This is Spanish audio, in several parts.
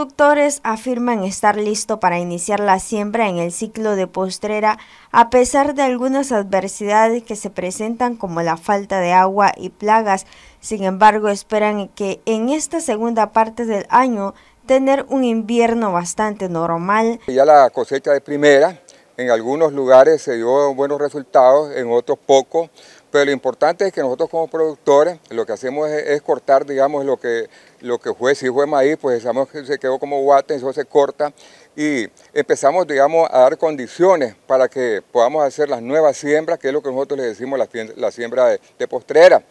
Los Productores afirman estar listo para iniciar la siembra en el ciclo de postrera a pesar de algunas adversidades que se presentan como la falta de agua y plagas. Sin embargo, esperan que en esta segunda parte del año tener un invierno bastante normal. Ya la cosecha de primera en algunos lugares se dio buenos resultados, en otros pocos, pero lo importante es que nosotros como productores lo que hacemos es, cortar, digamos, lo que, lo que fue, si fue maíz, pues que se quedó como guate, eso se corta y empezamos, digamos, a dar condiciones para que podamos hacer las nuevas siembras, que es lo que nosotros le decimos la, siembra de, postrera.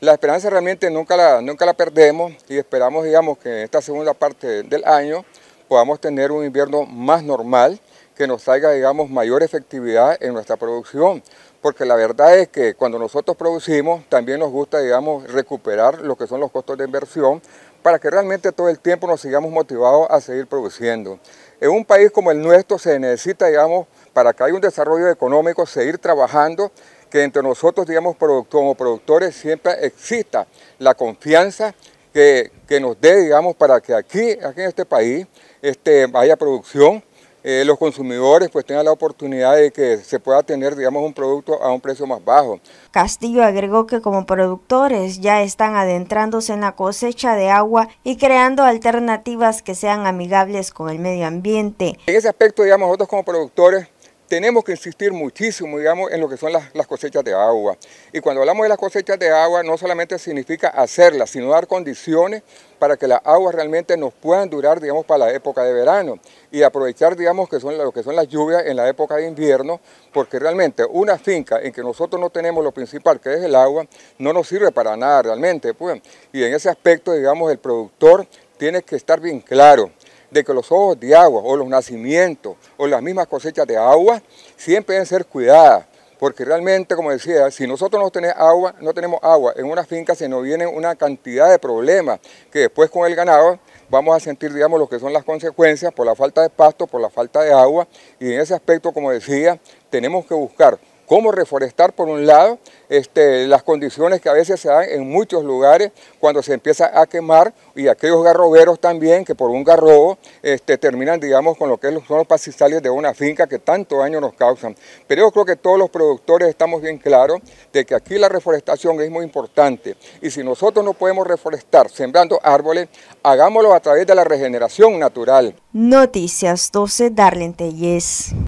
La esperanza realmente nunca la, nunca la perdemos y esperamos, digamos, que en esta segunda parte del año podamos tener un invierno más normal, que nos salga digamos, mayor efectividad en nuestra producción porque la verdad es que cuando nosotros producimos también nos gusta, digamos, recuperar lo que son los costos de inversión para que realmente todo el tiempo nos sigamos motivados a seguir produciendo. En un país como el nuestro se necesita, digamos, para que haya un desarrollo económico, seguir trabajando, que entre nosotros, digamos, como productores siempre exista la confianza que, nos dé, digamos, para que aquí, aquí en este país este, haya producción, eh, los consumidores pues tengan la oportunidad de que se pueda tener digamos un producto a un precio más bajo. Castillo agregó que como productores ya están adentrándose en la cosecha de agua y creando alternativas que sean amigables con el medio ambiente. En ese aspecto digamos nosotros como productores tenemos que insistir muchísimo, digamos, en lo que son las, cosechas de agua. Y cuando hablamos de las cosechas de agua, no solamente significa hacerlas, sino dar condiciones para que las aguas realmente nos puedan durar, digamos, para la época de verano y aprovechar, digamos, que son lo que son las lluvias en la época de invierno, porque realmente una finca en que nosotros no tenemos lo principal, que es el agua, no nos sirve para nada realmente. Pues. Y en ese aspecto, digamos, el productor tiene que estar bien claro de que los ojos de agua o los nacimientos o las mismas cosechas de agua siempre deben ser cuidadas. Porque realmente, como decía, si nosotros no tenemos agua, no tenemos agua en una finca, se nos viene una cantidad de problemas que después con el ganado vamos a sentir, digamos, lo que son las consecuencias por la falta de pasto, por la falta de agua. Y en ese aspecto, como decía, tenemos que buscar cómo reforestar por un lado, este, las condiciones que a veces se dan en muchos lugares cuando se empieza a quemar y aquellos garroberos también que por un garrobo este, terminan, digamos, con lo que son los pastizales de una finca que tanto daño nos causan. Pero yo creo que todos los productores estamos bien claros de que aquí la reforestación es muy importante y si nosotros no podemos reforestar sembrando árboles, hagámoslo a través de la regeneración natural. Noticias 12 Darlene